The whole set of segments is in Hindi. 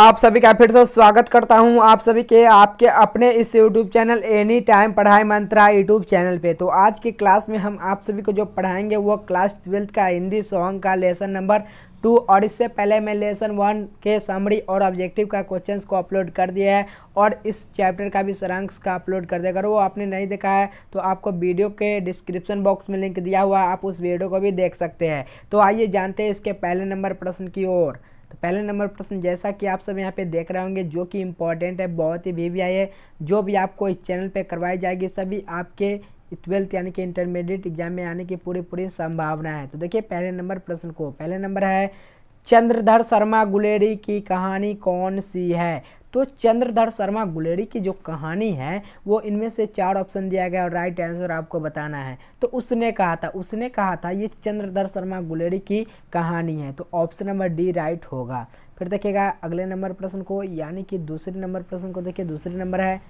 आप सभी का फिर से स्वागत करता हूं आप सभी के आपके अपने इस यूट्यूब चैनल एनी टाइम पढ़ाई मंत्रा यूट्यूब चैनल पे तो आज की क्लास में हम आप सभी को जो पढ़ाएंगे वो क्लास ट्वेल्थ का हिंदी सॉन्ग का लेसन नंबर टू और इससे पहले मैं लेसन वन के समरी और ऑब्जेक्टिव का क्वेश्चन को अपलोड कर दिया है और इस चैप्टर का भी सरांक्स का अपलोड कर दिया अगर वो आपने नहीं देखा है तो आपको वीडियो के डिस्क्रिप्शन बॉक्स में लिंक दिया हुआ आप उस वीडियो को भी देख सकते हैं तो आइए जानते हैं इसके पहले नंबर प्रश्न की ओर तो पहले नंबर प्रश्न जैसा कि आप सब यहाँ पे देख रहे होंगे जो कि इम्पोर्टेंट है बहुत ही वीवीआई है जो भी आपको इस चैनल पे करवाई जाएगी सभी आपके ट्वेल्थ यानी कि इंटरमीडिएट एग्जाम में आने की पूरी पूरी संभावना है तो देखिए पहले नंबर प्रश्न को पहले नंबर है चंद्रधर शर्मा गुलेरी की कहानी कौन सी है तो चंद्रधर शर्मा गुलेरी की जो कहानी है वो इनमें से चार ऑप्शन दिया गया और राइट आंसर आपको बताना है तो उसने कहा था उसने कहा था ये चंद्रधर शर्मा गुलेरी की कहानी है तो ऑप्शन नंबर डी राइट होगा फिर देखिएगा अगले नंबर प्रश्न को यानी कि दूसरे नंबर प्रश्न को देखिए दूसरे नंबर है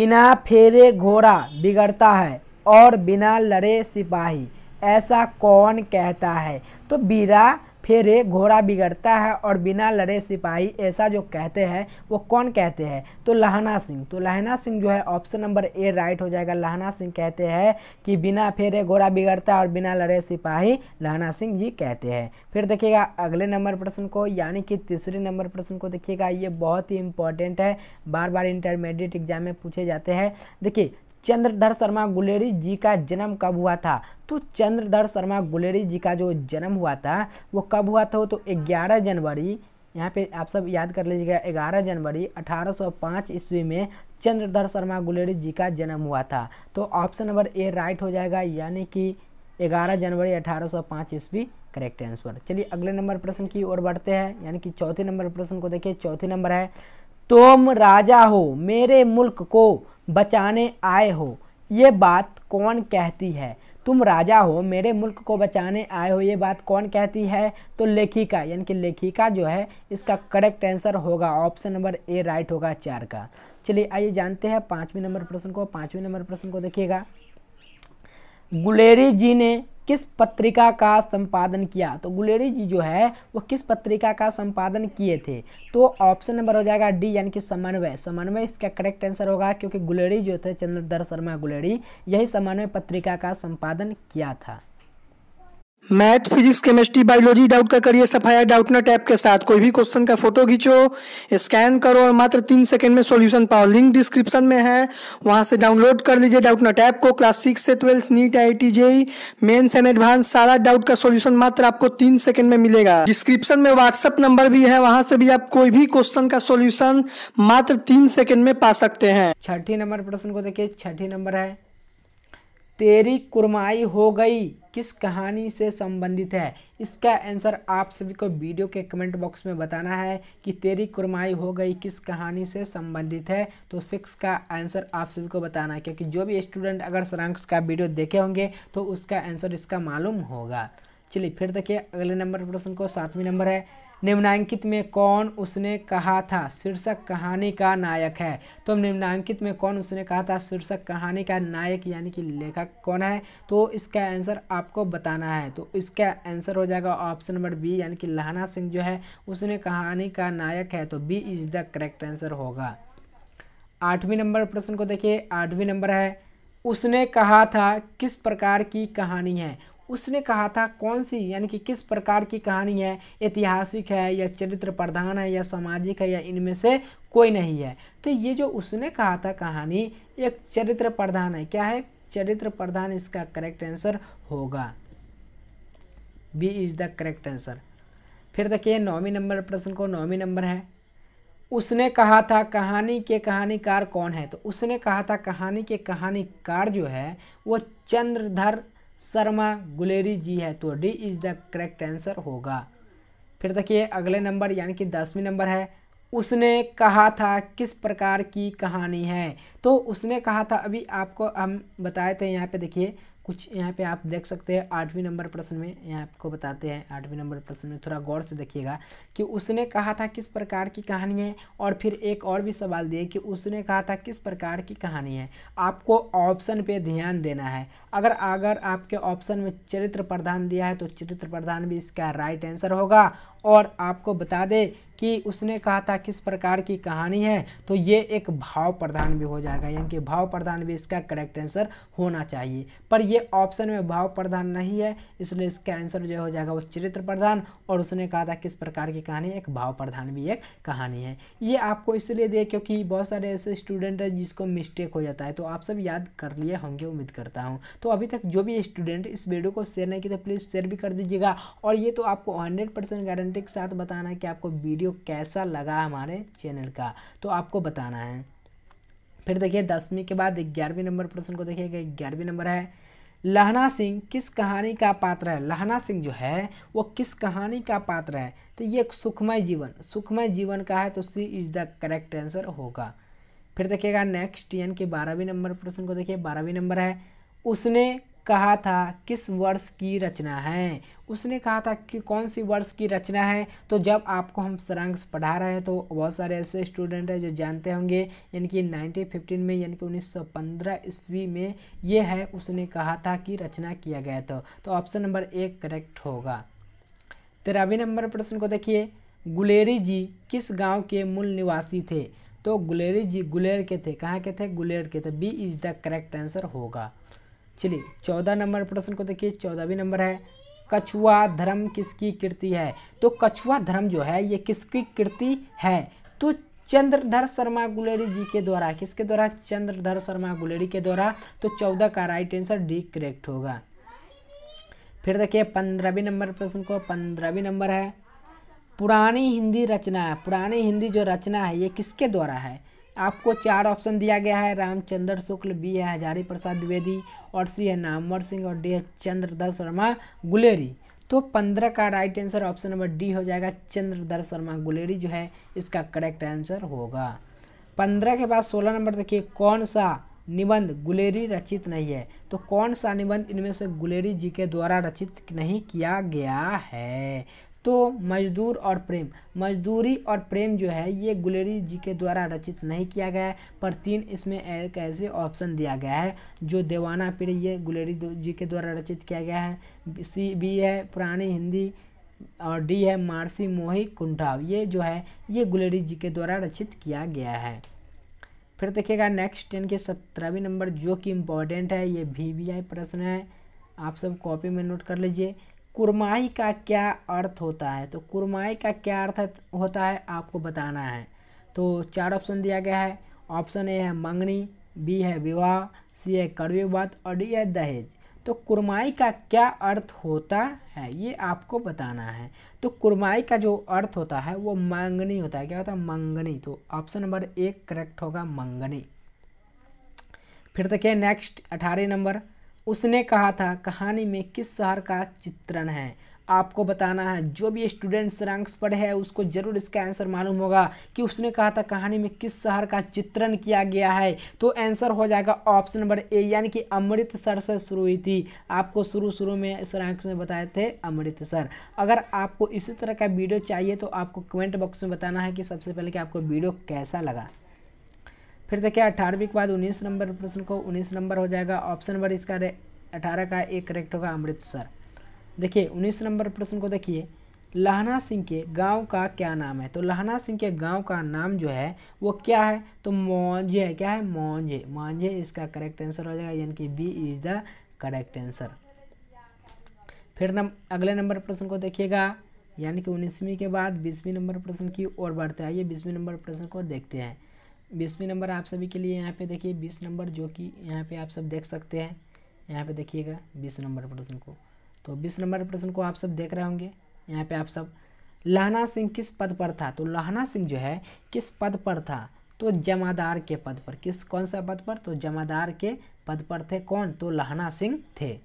बिना फेरे घोड़ा बिगड़ता है और बिना लड़े सिपाही ऐसा कौन कहता है तो बीरा फिर घोड़ा बिगड़ता है और बिना लड़े सिपाही ऐसा जो कहते हैं वो कौन कहते हैं तो लहना सिंह तो लहना सिंह जो है ऑप्शन नंबर ए राइट हो जाएगा लहना सिंह कहते हैं कि बिना फेरे घोड़ा बिगड़ता है और बिना लड़े सिपाही लहना सिंह जी कहते हैं फिर देखिएगा अगले नंबर प्रश्न को यानी कि तीसरे नंबर प्रश्न को देखिएगा ये बहुत ही इंपॉर्टेंट है बार बार इंटरमीडिएट एग्जाम में पूछे जाते हैं देखिए चंद्रधर शर्मा गुलेरी जी का जन्म कब हुआ था तो चंद्रधर शर्मा गुलेरी जी का जो जन्म हुआ था वो कब हुआ था तो 11 जनवरी यहाँ पे आप सब याद कर लीजिएगा 11 जनवरी 1805 ईस्वी में चंद्रधर शर्मा गुलेरी जी का जन्म हुआ था तो ऑप्शन नंबर ए राइट हो जाएगा यानी कि 11 जनवरी 1805 ईस्वी करेक्ट आंसर चलिए अगले नंबर प्रश्न की ओर बढ़ते हैं यानी कि चौथे नंबर प्रश्न को देखिए चौथे नंबर है तुम राजा हो मेरे मुल्क को बचाने आए हो ये बात कौन कहती है तुम राजा हो मेरे मुल्क को बचाने आए हो ये बात कौन कहती है तो लेखिका यानी कि लेखिका जो है इसका करेक्ट आंसर होगा ऑप्शन नंबर ए राइट होगा चार का चलिए आइए जानते हैं पाँचवें नंबर प्रश्न को पाँचवें नंबर प्रश्न को देखिएगा गुलेरी जी ने किस पत्रिका का संपादन किया तो गुलेरी जी जो है वो किस पत्रिका का संपादन किए थे तो ऑप्शन नंबर हो जाएगा डी यानी कि समन्वय समन्वय इसका करेक्ट आंसर होगा क्योंकि गुलेरी जो थे चंद्रधर शर्मा गुलेरी यही समन्वय पत्रिका का संपादन किया था math physics chemistry biology doubt का करिए सफाया डाउटनेट ऐप के साथ कोई भी क्वेश्चन का फोटो खींचो स्कैन करो और मात्र तीन सेकंड में सॉल्यूशन पाओ लिंक डिस्क्रिप्शन में है वहां से डाउनलोड कर लीजिए डाउटनेट ऐप को क्लास सिक्स से twelfth NEET I T JEE mains and advance सारा डाउट का सोल्यूशन मात्र आपको तीन सेकंड में मिलेगा डिस्क्रिप्शन में व्हाट्सअप नंबर भी है वहां से भी आप कोई भी क्वेश्चन का सोल्यूशन मात्र तीन सेकेंड में पा सकते हैं छठी नंबर प्रश्न को देखिए छठी नंबर है तेरी कुरमाई हो गई किस कहानी से संबंधित है इसका आंसर आप सभी को वीडियो के कमेंट बॉक्स में बताना है कि तेरी कुरमाई हो गई किस कहानी से संबंधित है तो सिक्स का आंसर आप सभी को बताना है क्योंकि जो भी स्टूडेंट अगर सरांक्स का वीडियो देखे होंगे तो उसका आंसर इसका मालूम होगा चलिए फिर देखिए अगले नंबर प्रश्न को सातवीं नंबर है निम्नांकित में कौन उसने कहा था शीर्षक कहानी का नायक है तो निम्नांकित में कौन उसने कहा था शीर्षक कहानी का नायक यानी कि लेखक कौन है तो इसका आंसर आपको बताना है तो इसका आंसर हो जाएगा ऑप्शन नंबर बी यानी कि लहना सिंह जो है उसने कहानी का नायक है तो B is the correct answer होगा आठवीं नंबर प्रश्न को देखिए आठवीं नंबर है उसने कहा था किस प्रकार की कहानी है उसने कहा था कौन सी यानी कि किस प्रकार की कहानी है ऐतिहासिक है या चरित्र प्रधान है या सामाजिक है या इनमें से कोई नहीं है तो ये जो उसने कहा था कहानी एक चरित्र प्रधान है क्या है चरित्र प्रधान इसका करेक्ट आंसर होगा B is the correct answer फिर देखिए नौवीं नंबर प्रश्न को नौवीं नंबर है उसने कहा था कहानी के कहानीकार कौन है तो उसने कहा था कहानी के कहानीकार जो है वो चंद्रधर शर्मा गुलेरी जी है तो D is the correct answer होगा फिर देखिए अगले नंबर यानी कि दसवीं नंबर है उसने कहा था किस प्रकार की कहानी है तो उसने कहा था अभी आपको हम बताए थे यहाँ पे देखिए कुछ यहाँ पे आप देख सकते हैं आठवीं नंबर प्रश्न में यहाँ आपको बताते हैं आठवीं नंबर प्रश्न में थोड़ा गौर से देखिएगा कि उसने कहा था किस प्रकार की कहानी है और फिर एक और भी सवाल दिए कि उसने कहा था किस प्रकार की कहानी है आपको ऑप्शन पे ध्यान देना है अगर अगर आपके ऑप्शन में चरित्र प्रधान दिया है तो चरित्र प्रधान भी इसका राइट आंसर होगा और आपको बता दें कि उसने कहा था किस प्रकार की कहानी है तो ये एक भाव प्रधान भी हो जाएगा यानी कि भाव प्रधान भी इसका करेक्ट आंसर होना चाहिए पर ये ऑप्शन में भाव प्रधान नहीं है इसलिए इसका आंसर जो हो जाएगा वो चरित्र प्रधान और उसने कहा था किस प्रकार की कहानी एक भाव प्रधान भी एक कहानी है ये आपको इसलिए दे क्योंकि बहुत सारे ऐसे स्टूडेंट हैं जिसको मिस्टेक हो जाता है तो आप सब याद कर लिए होंगे उम्मीद करता हूँ तो अभी तक जो भी स्टूडेंट इस वीडियो को शेयर नहीं किया तो प्लीज़ शेयर भी कर दीजिएगा और ये तो आपको हंड्रेड गारंटी के साथ बताना है कि आपको वीडियो कैसा लगा हमारे चैनल का तो आपको बताना है फिर देखिए दसवीं के बाद ग्यारहवीं नंबर प्रश्न को देखिएगा ग्यारहवीं नंबर है लहना सिंह किस कहानी का पात्र है लहना सिंह जो है वो किस कहानी का पात्र है तो ये सुखमय जीवन सुखमय जीवन का है तो C is the correct answer होगा फिर देखिएगा नेक्स्ट एन के बारहवीं नंबर प्रश्न को देखिए बारहवीं नंबर है उसने कहा था किस वर्ष की रचना है उसने कहा था कि कौन सी वर्ष की रचना है तो जब आपको हम सरांग पढ़ा रहे हैं तो बहुत सारे ऐसे स्टूडेंट हैं जो जानते होंगे यानी कि 1915 में यानी कि 1915 ईस्वी में ये है उसने कहा था कि रचना किया गया था तो ऑप्शन नंबर एक करेक्ट होगा तेरहवीं नंबर प्रश्न को देखिए गुलेरी जी किस गाँव के मूल निवासी थे तो गुलेरी जी गुलेर के थे कहाँ के थे गुलेर के थे B is the correct answer होगा चलिए चौदह नंबर प्रश्न को देखिए चौदहवीं नंबर है कछुआ धर्म किसकी कृति है तो कछुआ धर्म जो है ये किसकी कृति है तो चंद्रधर शर्मा गुलेरी जी के द्वारा किसके द्वारा चंद्रधर शर्मा गुलेरी के द्वारा तो चौदह का राइट आंसर डी करेक्ट होगा फिर देखिए पंद्रहवीं नंबर प्रश्न को पंद्रहवीं नंबर है पुरानी हिंदी रचना पुरानी हिंदी जो रचना है ये किसके द्वारा है आपको चार ऑप्शन दिया गया है रामचंद्र शुक्ल बी है हजारी प्रसाद द्विवेदी और सी है नामवर सिंह और डी है चंद्रधर शर्मा गुलेरी तो पंद्रह का right answer option number D हो जाएगा चंद्रधर शर्मा गुलेरी जो है इसका करेक्ट आंसर होगा पंद्रह के बाद सोलह नंबर देखिए कौन सा निबंध गुलेरी रचित नहीं है तो कौन सा निबंध इनमें से गुलेरी जी के द्वारा रचित नहीं किया गया है तो मजदूर और प्रेम मजदूरी और प्रेम जो है ये गुलेरी जी के द्वारा रचित नहीं किया गया है पर तीन इसमें एक ऐसे ऑप्शन दिया गया है जो देवाना पीढ़ी ये गुलेरी जी के द्वारा रचित किया गया है सी बी है पुरानी हिंदी और डी है मारसी मोही कुंठाव ये जो है ये गुलेरी जी के द्वारा रचित किया गया है फिर देखिएगा नेक्स्ट टेन के सत्रहवीं नंबर जो कि इम्पोर्टेंट है ये वी वी आई प्रश्न है आप सब कॉपी में नोट कर लीजिए कुरमाई का क्या अर्थ होता है तो कुरमाई का क्या अर्थ होता है आपको बताना है तो चार ऑप्शन दिया गया है ऑप्शन ए है मंगनी बी है विवाह सी है कड़वी बात और डी है दहेज तो कुरमाई का क्या अर्थ होता है ये आपको बताना है तो कुरमाई का जो अर्थ होता है वो मंगनी होता है क्या होता है मंगनी तो ऑप्शन नंबर एक करेक्ट होगा मंगनी फिर देखिए नेक्स्ट अठारह नंबर उसने कहा था कहानी में किस शहर का चित्रण है आपको बताना है जो भी स्टूडेंट्स रैंक्स पढ़े है उसको जरूर इसका आंसर मालूम होगा कि उसने कहा था कहानी में किस शहर का चित्रण किया गया है तो आंसर हो जाएगा ऑप्शन नंबर ए यानी कि अमृतसर से शुरू हुई थी आपको शुरू शुरू में इस रैंक्स में बताए थे अमृतसर अगर आपको इसी तरह का वीडियो चाहिए तो आपको कमेंट बॉक्स में बताना है कि सबसे पहले कि आपको वीडियो कैसा लगा फिर देखिए अठारहवीं के बाद उन्नीस नंबर प्रश्न को उन्नीस नंबर हो जाएगा ऑप्शन नंबर इसका अठारह का एक करेक्ट होगा अमृतसर देखिए उन्नीस नंबर प्रश्न को देखिए लहना सिंह के गांव का क्या नाम है तो लहना सिंह के गांव का नाम जो है वो क्या है तो मौजे क्या है मौजे मौजे इसका करेक्ट आंसर हो जाएगा यानी कि B is the correct answer फिर नम अगले नंबर प्रश्न को देखिएगा यानी कि उन्नीसवीं के बाद बीसवीं नंबर प्रश्न की ओर बढ़ते आइए बीसवीं नंबर प्रश्न को देखते हैं बीसवीं नंबर आप सभी के लिए यहाँ पे देखिए बीस नंबर जो कि यहाँ पे आप सब देख सकते हैं यहाँ पे देखिएगा बीस नंबर प्रश्न को तो बीस नंबर प्रश्न को आप सब देख रहे होंगे यहाँ पे आप सब लहना सिंह किस पद पर था तो लहना सिंह जो है किस पद पर था तो जमादार के पद पर किस कौन सा पद पर तो जमादार के पद पर थे कौन तो लहना सिंह थे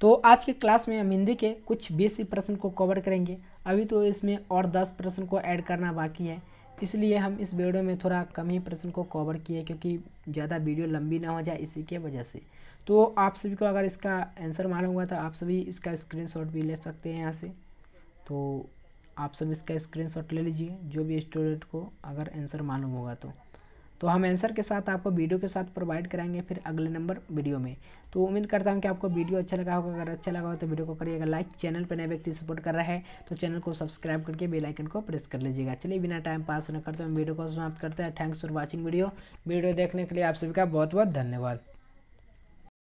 तो आज के क्लास में हम हिंदी के कुछ बीस प्रश्न को कवर करेंगे अभी तो इसमें और दस प्रश्न को ऐड करना बाकी है इसलिए हम इस वीडियो में थोड़ा कम ही प्रश्न को कवर किए क्योंकि ज़्यादा वीडियो लंबी ना हो जाए इसी के वजह से तो आप सभी को अगर इसका आंसर मालूम हुआ तो आप सभी इसका स्क्रीनशॉट भी ले सकते हैं यहाँ से तो आप सब इसका स्क्रीनशॉट ले लीजिए जो भी स्टूडेंट को अगर आंसर मालूम होगा तो तो हम आंसर के साथ आपको वीडियो के साथ प्रोवाइड कराएंगे फिर अगले नंबर वीडियो में तो उम्मीद करता हूँ कि आपको वीडियो अच्छा लगा होगा अगर अच्छा लगा हो तो वीडियो को करिएगा लाइक चैनल पर नए व्यक्ति सपोर्ट कर रहा है तो चैनल को सब्सक्राइब करके बेल आइकन को प्रेस कर लीजिएगा चलिए बिना टाइम पास न करते हम वीडियो को समाप्त करते हैं thanks for watching video video देखने के लिए आप सभी का बहुत बहुत धन्यवाद